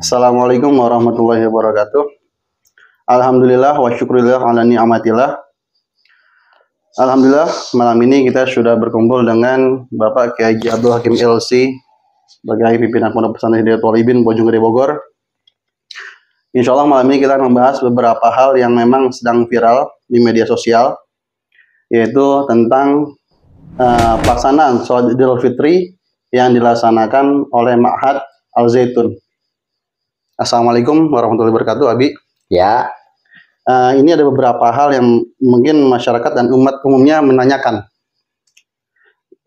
Assalamualaikum warahmatullahi wabarakatuh. Alhamdulillah wa syukurillah ala ni'matillah. Alhamdulillah malam ini kita sudah berkumpul dengan Bapak Kiai Abdul Hakim LC sebagai pimpinan Pondok Pesantren Hidayat Walibin Bojonggede Bogor. Insya Allah malam ini kita akan membahas beberapa hal yang memang sedang viral di media sosial yaitu tentang uh, pelaksanaan sholat Idul Fitri yang dilaksanakan oleh Ma'had Al-Zaitun. Assalamualaikum warahmatullahi wabarakatuh, Abi. Ya. Uh, ini ada beberapa hal yang mungkin masyarakat dan umat umumnya menanyakan.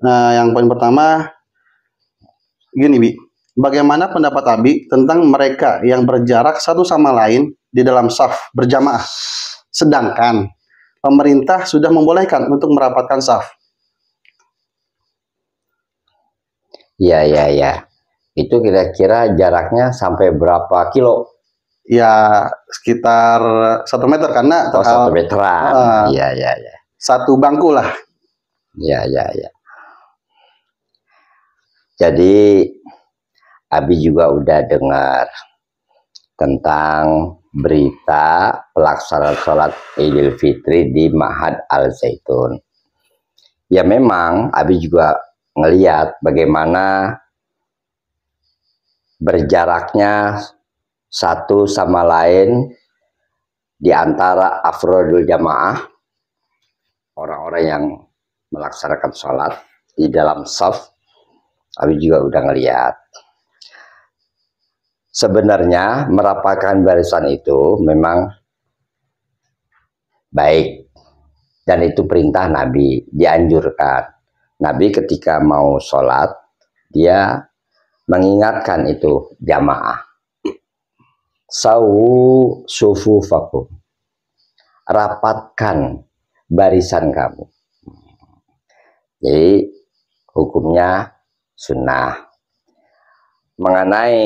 Uh, yang poin pertama, gini, Bi. Bagaimana pendapat Abi tentang mereka yang berjarak satu sama lain di dalam saf berjamaah? Sedangkan pemerintah sudah membolehkan untuk merapatkan saf. Iya, iya, iya. Itu kira-kira jaraknya sampai berapa kilo? Ya sekitar satu meter karena oh, satu ah, meteran. Ah. Iya, uh, iya, iya. Satu bangku lah. Iya, iya, iya. Jadi Abi juga udah dengar tentang berita pelaksanaan sholat Idul Fitri di mahad Al Zaitun. Ya memang Abi juga melihat bagaimana berjaraknya satu sama lain di antara afrodul jamaah orang-orang yang melaksanakan sholat di dalam saf Abi juga udah ngeliat sebenarnya merapakan barisan itu memang baik dan itu perintah Nabi dianjurkan Nabi ketika mau sholat, dia mengingatkan itu jamaah. Sawu sufu fakum. Rapatkan barisan kamu. Jadi hukumnya sunnah. Mengenai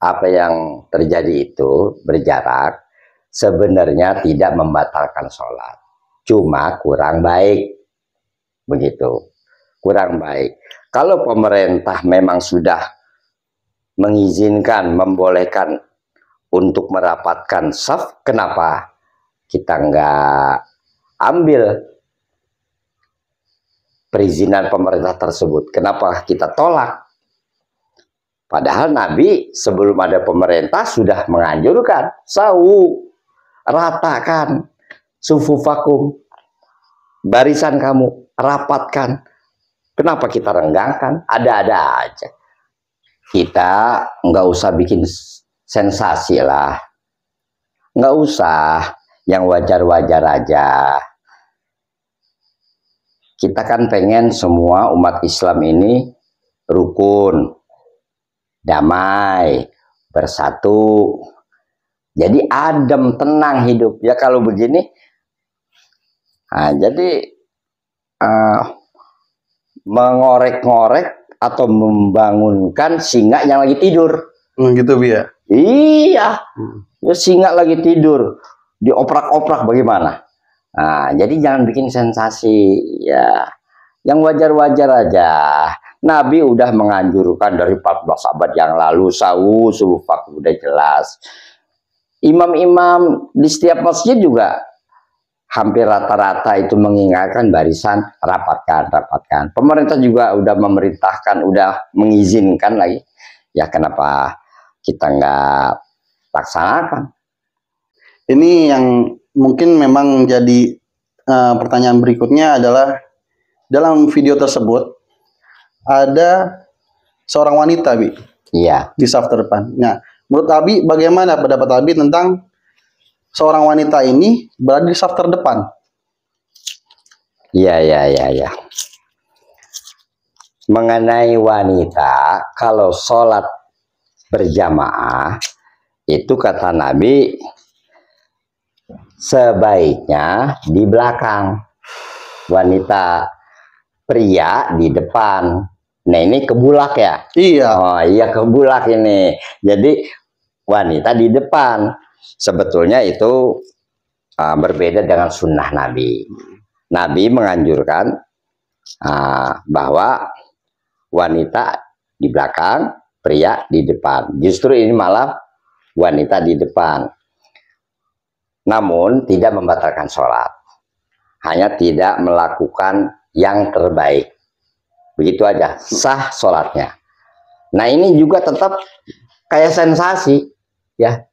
apa yang terjadi itu berjarak sebenarnya tidak membatalkan sholat. Cuma kurang baik begitu kurang baik kalau pemerintah memang sudah mengizinkan membolehkan untuk merapatkan saf kenapa kita nggak ambil perizinan pemerintah tersebut kenapa kita tolak Padahal Nabi sebelum ada pemerintah sudah menganjurkan sawu ratakan sufu vakum barisan kamu rapatkan. Kenapa kita renggangkan? Ada-ada aja. Kita nggak usah bikin sensasi lah. Nggak usah yang wajar-wajar aja. Kita kan pengen semua umat Islam ini rukun, damai, bersatu. Jadi adem, tenang hidup. Ya kalau begini, nah, jadi uh, mengorek-ngorek atau membangunkan singa yang lagi tidur. Hmm, gitu Bia. Ya? Iya. Hmm. Ya, singa lagi tidur, dioprak-oprak bagaimana? Nah, jadi jangan bikin sensasi ya. Yang wajar-wajar aja. Nabi udah menganjurkan dari 14 abad yang lalu sawu subuh udah jelas. Imam-imam di setiap masjid juga hampir rata-rata itu mengingatkan barisan rapatkan rapatkan pemerintah juga udah memerintahkan udah mengizinkan lagi ya kenapa kita nggak laksanakan ini yang mungkin memang jadi uh, pertanyaan berikutnya adalah dalam video tersebut ada seorang wanita bi iya di saf terdepan nah menurut Abi bagaimana pendapat Abi tentang seorang wanita ini berada di saf terdepan. Ya ya ya ya. Mengenai wanita, kalau sholat berjamaah, itu kata Nabi, sebaiknya di belakang. Wanita pria di depan. Nah ini kebulak ya? Iya. Oh iya kebulak ini. Jadi wanita di depan sebetulnya itu uh, berbeda dengan sunnah Nabi. Nabi menganjurkan uh, bahwa wanita di belakang, pria di depan. Justru ini malah wanita di depan. Namun tidak membatalkan sholat. Hanya tidak melakukan yang terbaik. Begitu aja, sah sholatnya. Nah ini juga tetap kayak sensasi. ya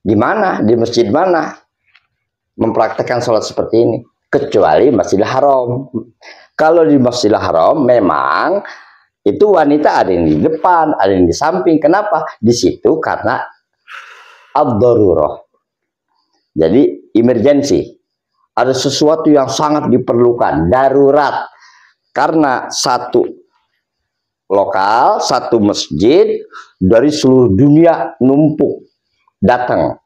di mana di masjid mana mempraktekkan sholat seperti ini kecuali Masjidil Haram. Kalau di Masjidil Haram memang itu wanita ada yang di depan, ada yang di samping. Kenapa? Di situ karena abdururoh Jadi emergensi Ada sesuatu yang sangat diperlukan, darurat. Karena satu lokal, satu masjid dari seluruh dunia numpuk datang.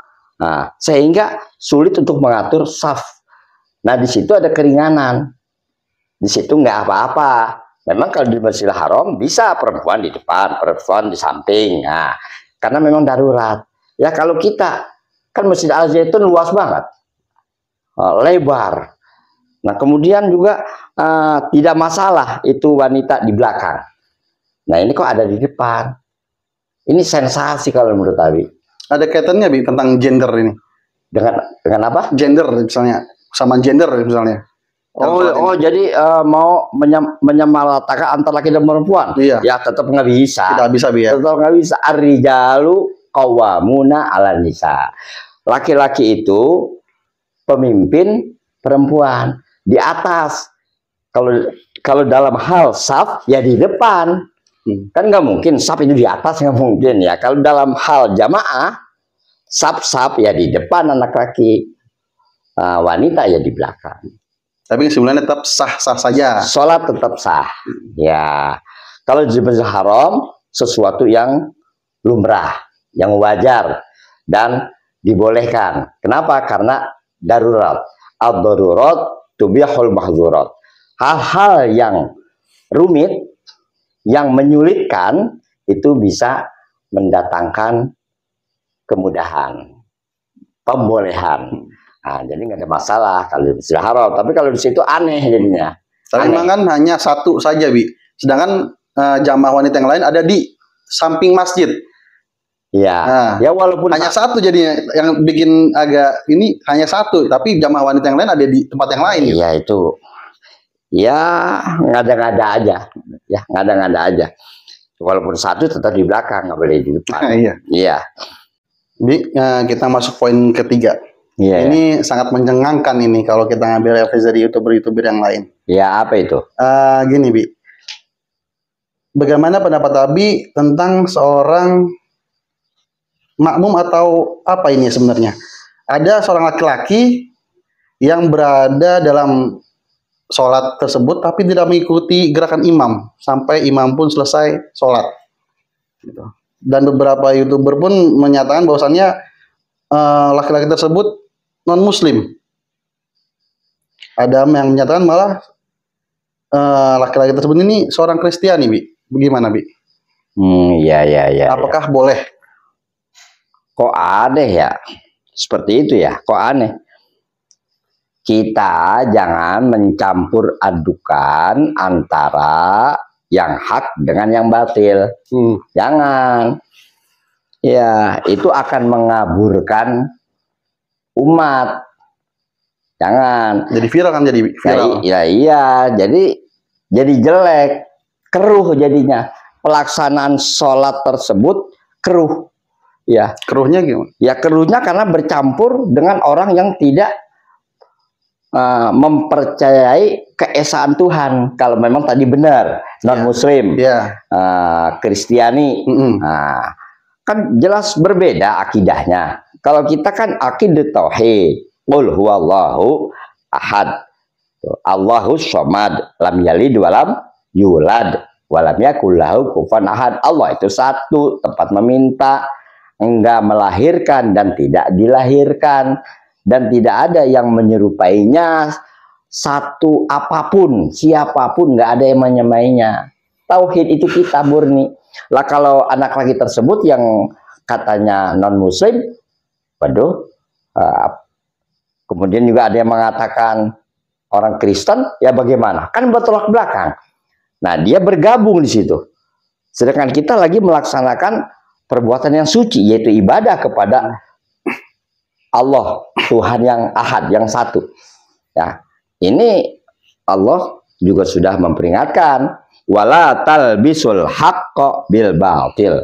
Nah, sehingga sulit untuk mengatur saf. Nah, di situ ada keringanan. Di situ nggak apa-apa. Memang kalau di Masjidil Haram bisa perempuan di depan, perempuan di samping. Nah, karena memang darurat. Ya kalau kita kan Masjid Al Zaitun luas banget, ah, lebar. Nah kemudian juga uh, tidak masalah itu wanita di belakang. Nah ini kok ada di depan. Ini sensasi kalau menurut Abi. Ada kaitannya bi tentang gender ini? Dengan dengan apa? Gender misalnya sama gender misalnya. Oh, oh jadi uh, mau menyam, menyamaratakan antara laki dan perempuan? Iya. Ya tetap nggak bisa. Tidak bisa bi ya. Tetap nggak bisa. arijalu kawamuna ala nisa. Laki-laki itu pemimpin perempuan di atas. Kalau kalau dalam hal saf ya di depan Hmm. Kan nggak mungkin sap itu di atas nggak mungkin ya. Kalau dalam hal jamaah sap sap ya di depan anak laki uh, wanita ya di belakang. Tapi sebenarnya tetap sah-sah saja. Sholat tetap sah. Ya. Kalau di masjid haram sesuatu yang lumrah, yang wajar dan dibolehkan. Kenapa? Karena darurat. al darurat tubihul mahzurat. Hal-hal yang rumit yang menyulitkan itu bisa mendatangkan kemudahan, pembolehan. Nah, jadi nggak ada masalah kalau di haram. Tapi kalau di situ aneh jadinya. Tapi aneh. kan hanya satu saja, Bi. Sedangkan e, jamaah wanita yang lain ada di samping masjid. Iya. Nah, ya walaupun hanya satu jadinya yang bikin agak ini hanya satu, tapi jamaah wanita yang lain ada di tempat yang lain. Iya, itu ya ngada-ngada aja ya ngada-ngada aja walaupun satu tetap di belakang nggak boleh di depan ah, iya iya Bi, uh, eh, kita masuk poin ketiga iya, iya, ini sangat mencengangkan ini kalau kita ngambil referensi dari youtuber-youtuber yang lain. Ya apa itu? Uh, gini bi, bagaimana pendapat Abi tentang seorang makmum atau apa ini sebenarnya? Ada seorang laki-laki yang berada dalam sholat tersebut tapi tidak mengikuti gerakan imam sampai imam pun selesai sholat gitu. dan beberapa youtuber pun menyatakan bahwasannya eh, laki-laki tersebut non muslim ada yang menyatakan malah eh, laki-laki tersebut ini seorang Kristiani bi bagaimana bi hmm ya ya ya apakah ya. boleh kok aneh ya seperti itu ya kok aneh kita jangan mencampur adukan antara yang hak dengan yang batil. Hmm. Jangan. Ya, itu akan mengaburkan umat. Jangan. Jadi viral kan jadi ya viral. Ya, ya iya, jadi jadi jelek, keruh jadinya. Pelaksanaan sholat tersebut keruh. Ya. Keruhnya gimana? Ya keruhnya karena bercampur dengan orang yang tidak Eh, mempercayai keesaan Tuhan kalau memang tadi benar non Muslim, yeah. Ya. Ya. yeah. uh, Kristiani, mm nah, kan jelas berbeda akidahnya. Kalau kita kan akidah tauhid, qul huwallahu ahad, Allahus somad, lam yalid walam yulad, walam yakul kufan kufuwan ahad. Allah itu satu, tempat meminta, enggak melahirkan dan tidak dilahirkan dan tidak ada yang menyerupainya satu apapun, siapapun nggak ada yang menyamainya. Tauhid itu kita murni. Lah kalau anak laki tersebut yang katanya non muslim, waduh kemudian juga ada yang mengatakan orang Kristen, ya bagaimana? Kan bertolak belakang. Nah, dia bergabung di situ. Sedangkan kita lagi melaksanakan perbuatan yang suci yaitu ibadah kepada Allah Tuhan yang ahad, yang satu. Ya, ini Allah juga sudah memperingatkan wala talbisul haqqo bil batil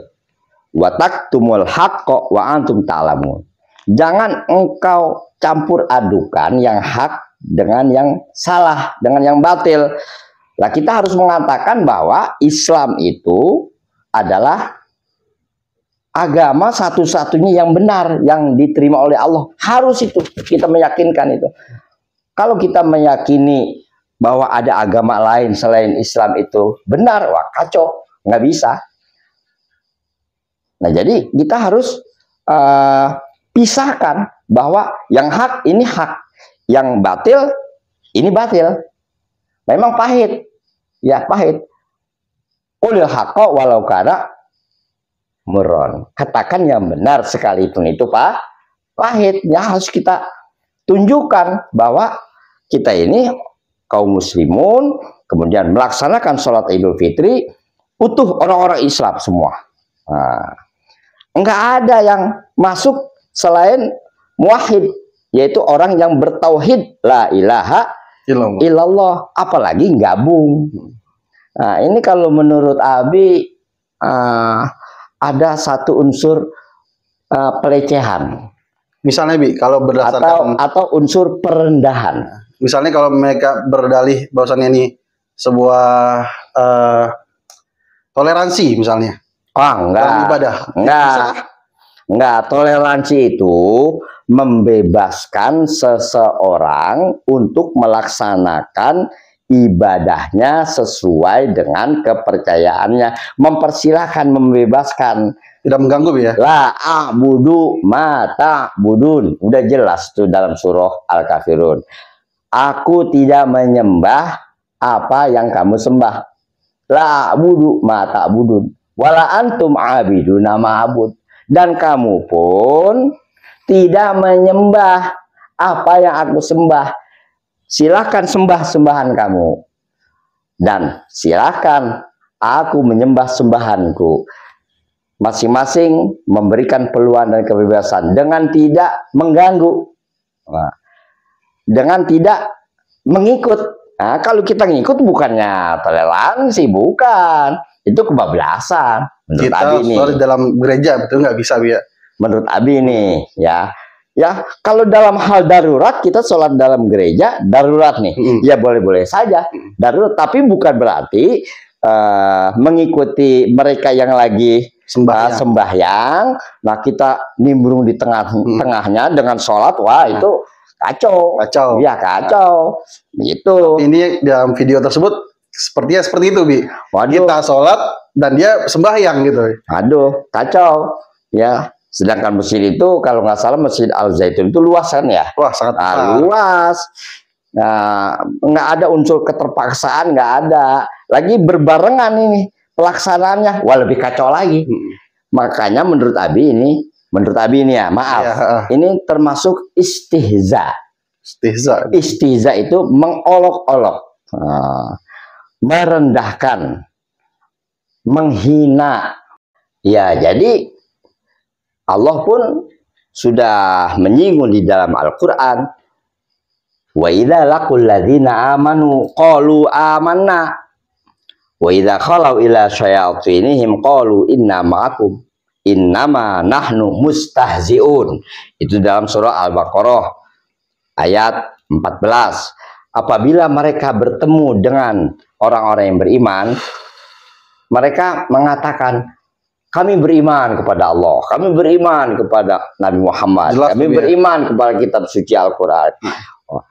wa taktumul haqqo wa antum ta'lamun. Jangan engkau campur adukan yang hak dengan yang salah, dengan yang batil. Lah kita harus mengatakan bahwa Islam itu adalah agama satu-satunya yang benar yang diterima oleh Allah harus itu kita meyakinkan itu kalau kita meyakini bahwa ada agama lain selain Islam itu benar wah kacau nggak bisa nah jadi kita harus uh, pisahkan bahwa yang hak ini hak yang batil ini batil memang pahit ya pahit Qulil haqqa walau karena muron. Katakan yang benar sekalipun itu pak pahit. Ya harus kita tunjukkan bahwa kita ini kaum muslimun kemudian melaksanakan sholat idul fitri utuh orang-orang Islam semua. Nah, enggak ada yang masuk selain muahid yaitu orang yang bertauhid la ilaha illallah, illallah apalagi gabung. Nah, ini kalau menurut Abi uh, ada satu unsur uh, pelecehan. Misalnya Bi, kalau berdasarkan atau, atau unsur perendahan. Misalnya kalau mereka berdalih bahwasannya ini sebuah uh, toleransi misalnya. Oh, enggak. Dalam ibadah. Enggak. Enggak, toleransi itu membebaskan seseorang untuk melaksanakan ibadahnya sesuai dengan kepercayaannya mempersilahkan membebaskan tidak mengganggu ya la a'budu mata budun udah jelas tuh dalam surah al-kafirun aku tidak menyembah apa yang kamu sembah la a'budu mata budun wala antum abiduna ma'bud dan kamu pun tidak menyembah apa yang aku sembah silahkan sembah sembahan kamu. Dan silahkan aku menyembah sembahanku. Masing-masing memberikan peluang dan kebebasan dengan tidak mengganggu. Nah, dengan tidak mengikut. Nah, kalau kita ngikut bukannya toleransi, bukan. Itu kebablasan. Menurut kita Abi ini. dalam gereja betul nggak bisa, biar Menurut Abi ini ya Ya, kalau dalam hal darurat kita sholat dalam gereja darurat nih, hmm. ya boleh-boleh saja darurat. Tapi bukan berarti uh, mengikuti mereka yang lagi eh, sembahyang. sembahyang. Nah kita nimbrung di tengah hmm. tengahnya dengan sholat, wah hmm. itu kacau. Kacau. ya kacau. Nah. Itu. Ini dalam video tersebut sepertinya seperti itu bi. Waduh. Kita sholat dan dia sembahyang gitu. Aduh kacau. Ya Sedangkan masjid itu kalau nggak salah masjid Al Zaitun itu luas kan ya? Wah sangat nah, luas. Nah, nggak ada unsur keterpaksaan, nggak ada. Lagi berbarengan ini pelaksanaannya, wah lebih kacau lagi. Hmm. Makanya menurut Abi ini, menurut Abi ini ya, maaf, ya. ini termasuk istihza. Istihza. Istihza itu mengolok-olok, uh, merendahkan, menghina. Ya, jadi Allah pun sudah menyinggung di dalam Al-Quran. Wa idha lakul ladhina amanu qalu amanna. Wa idha khalau ila syayatinihim qalu inna ma'akum. Innama nahnu mustahzi'un. Itu dalam surah Al-Baqarah ayat 14. Apabila mereka bertemu dengan orang-orang yang beriman, mereka mengatakan, kami beriman kepada Allah, kami beriman kepada Nabi Muhammad, Jelas kami ya. beriman kepada kitab suci Al-Qur'an. Hmm. Oh.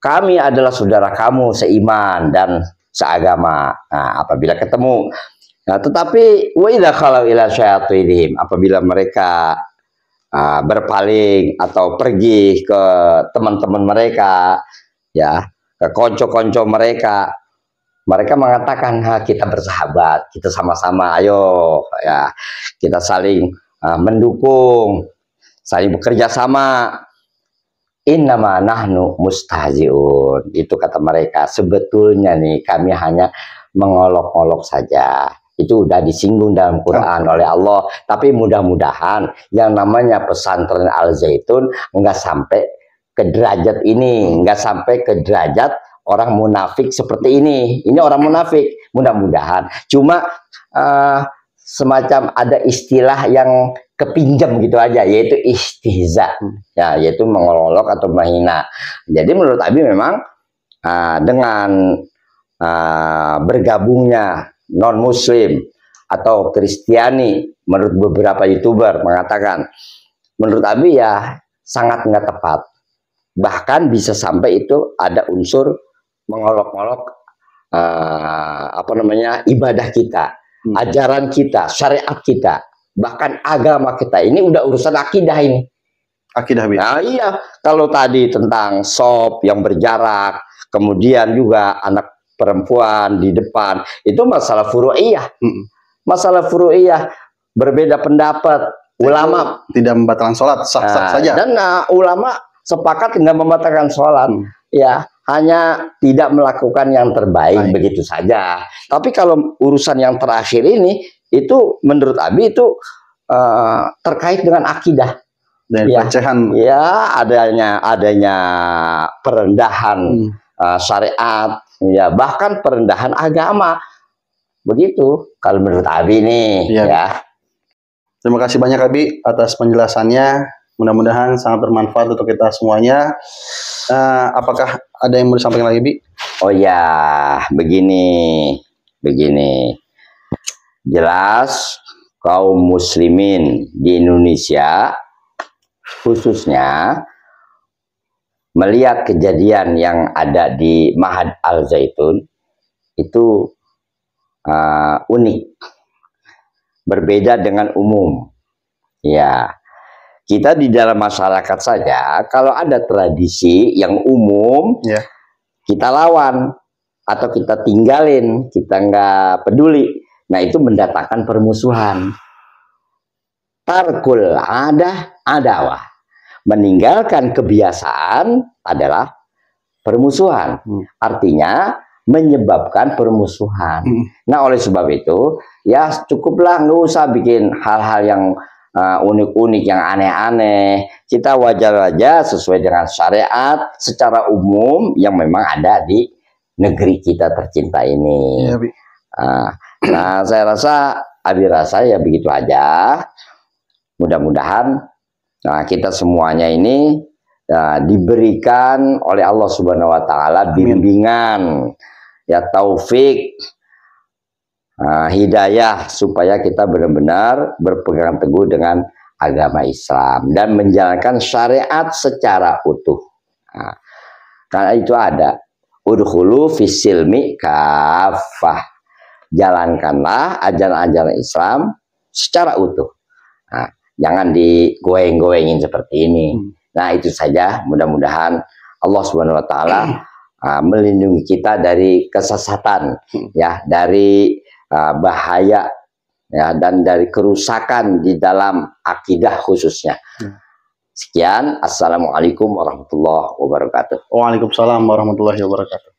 Kami adalah saudara kamu seiman dan seagama. Nah, apabila ketemu Nah, tetapi wa kalau ila apabila mereka uh, berpaling atau pergi ke teman-teman mereka ya, ke konco-konco mereka mereka mengatakan ha, kita bersahabat, kita sama-sama, ayo ya kita saling uh, mendukung, saling bekerja sama. Innama nahnu mustahziun. Itu kata mereka. Sebetulnya nih kami hanya mengolok-olok saja. Itu sudah disinggung dalam Quran oleh Allah. Tapi mudah-mudahan yang namanya pesantren Al Zaitun nggak sampai ke derajat ini, nggak sampai ke derajat orang munafik seperti ini. Ini orang munafik, mudah-mudahan. Cuma uh, semacam ada istilah yang kepinjam gitu aja, yaitu istihza, ya, yaitu mengolok atau menghina. Jadi menurut Abi memang uh, dengan uh, bergabungnya non Muslim atau Kristiani, menurut beberapa youtuber mengatakan, menurut Abi ya sangat nggak tepat. Bahkan bisa sampai itu ada unsur mengolok-olok uh, apa namanya ibadah kita, hmm. ajaran kita, syariat kita, bahkan agama kita. Ini udah urusan akidah ini. Akidah ini. Nah, iya, kalau tadi tentang sop yang berjarak, kemudian juga anak perempuan di depan, itu masalah furu'iyah. Hmm. Masalah furu'iyah berbeda pendapat. Ulama tidak membatalkan sholat sah-sah nah, saja. Dan uh, ulama sepakat tidak membatalkan sholat. Hmm. Ya, hanya tidak melakukan yang terbaik Baik. begitu saja. Tapi kalau urusan yang terakhir ini itu menurut Abi itu uh, terkait dengan akidah. Dan ya, pelecehan. Ya, adanya adanya perendahan hmm. uh, syariat, ya bahkan perendahan agama. Begitu kalau menurut Abi nih ya. ya. Terima kasih banyak Abi atas penjelasannya. Mudah-mudahan sangat bermanfaat untuk kita semuanya. Uh, apakah ada yang mau disampaikan lagi, Bi? Oh ya, begini, begini. Jelas kaum muslimin di Indonesia khususnya melihat kejadian yang ada di Mahad Al Zaitun itu uh, unik, berbeda dengan umum. Ya, kita di dalam masyarakat saja kalau ada tradisi yang umum yeah. kita lawan atau kita tinggalin kita nggak peduli nah itu mendatangkan permusuhan tarkul ada adawah meninggalkan kebiasaan adalah permusuhan hmm. artinya menyebabkan permusuhan hmm. nah oleh sebab itu ya cukuplah nggak usah bikin hal-hal yang Ah, unik-unik yang aneh-aneh. Kita wajar aja sesuai dengan syariat secara umum yang memang ada di negeri kita tercinta ini. Ya, Uh, nah, saya rasa Abi rasa ya begitu aja. Mudah-mudahan nah, kita semuanya ini uh, diberikan oleh Allah Subhanahu Wa Taala bimbingan, ya taufik Ah, hidayah supaya kita benar-benar berpegang teguh dengan agama Islam dan menjalankan syariat secara utuh. Nah, karena itu ada udhulu fisilmi kafah. Jalankanlah ajaran-ajaran Islam secara utuh. Nah, jangan digoeng-goengin seperti ini. Hmm. Nah, itu saja mudah-mudahan Allah Subhanahu wa taala ah, melindungi kita dari kesesatan hmm. ya, dari uh, bahaya ya dan dari kerusakan di dalam akidah khususnya. Ya. Sekian, assalamualaikum warahmatullahi wabarakatuh. Waalaikumsalam warahmatullahi wabarakatuh.